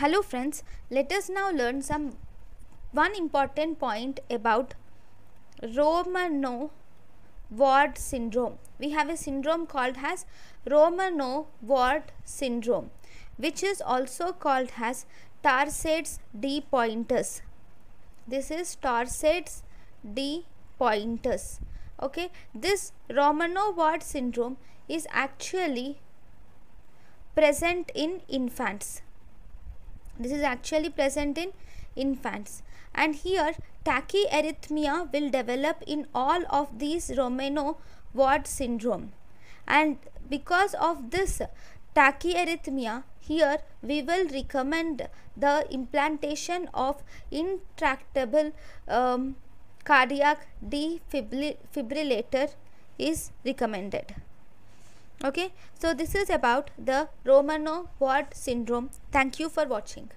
Hello friends, let us now learn some one important point about Romano Ward syndrome. We have a syndrome called as Romano Ward syndrome which is also called as Tarsates D pointers. This is Tarsates D pointers. Okay, this Romano Ward syndrome is actually present in infants this is actually present in infants. And here tachyarrhythmia will develop in all of these Romano-Ward syndrome. And because of this tachyarrhythmia, here we will recommend the implantation of intractable um, cardiac defibrillator is recommended okay so this is about the romano ward syndrome thank you for watching